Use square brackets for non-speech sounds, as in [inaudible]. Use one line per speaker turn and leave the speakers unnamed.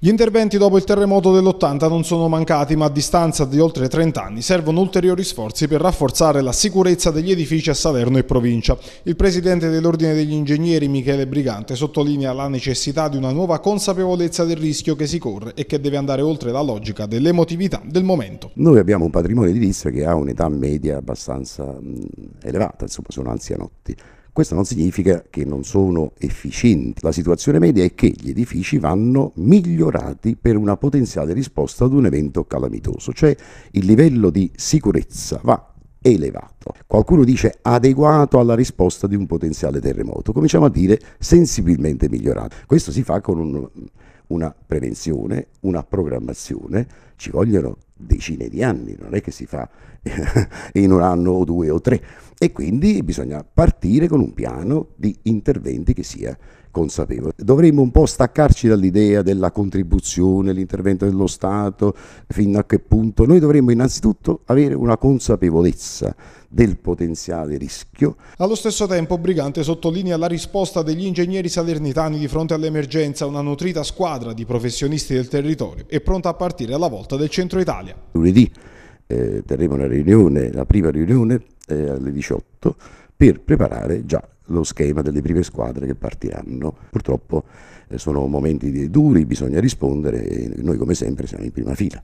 Gli interventi dopo il terremoto dell'80 non sono mancati, ma a distanza di oltre 30 anni servono ulteriori sforzi per rafforzare la sicurezza degli edifici a Salerno e provincia. Il presidente dell'Ordine degli Ingegneri, Michele Brigante, sottolinea la necessità di una nuova consapevolezza del rischio che si corre e che deve andare oltre la logica dell'emotività del momento.
Noi abbiamo un patrimonio edilizio che ha un'età media abbastanza mm, elevata, insomma sono anzianotti. Questo non significa che non sono efficienti. La situazione media è che gli edifici vanno migliorati per una potenziale risposta ad un evento calamitoso, cioè il livello di sicurezza va elevato. Qualcuno dice adeguato alla risposta di un potenziale terremoto, cominciamo a dire sensibilmente migliorato. Questo si fa con un, una prevenzione, una programmazione, ci vogliono decine di anni, non è che si fa [laughs] in un anno o due o tre e quindi bisogna partire con un piano di interventi che sia consapevole. Dovremmo un po' staccarci dall'idea della contribuzione, l'intervento dello Stato, fino a che punto. Noi dovremmo innanzitutto avere una consapevolezza del potenziale rischio.
Allo stesso tempo Brigante sottolinea la risposta degli ingegneri salernitani di fronte all'emergenza, una nutrita squadra di professionisti del territorio è pronta a partire alla volta del centro Italia. Italia.
Lunedì eh, terremo una riunione, la prima riunione eh, alle 18 per preparare già lo schema delle prime squadre che partiranno. Purtroppo eh, sono momenti duri,
bisogna rispondere e noi come sempre siamo in prima fila.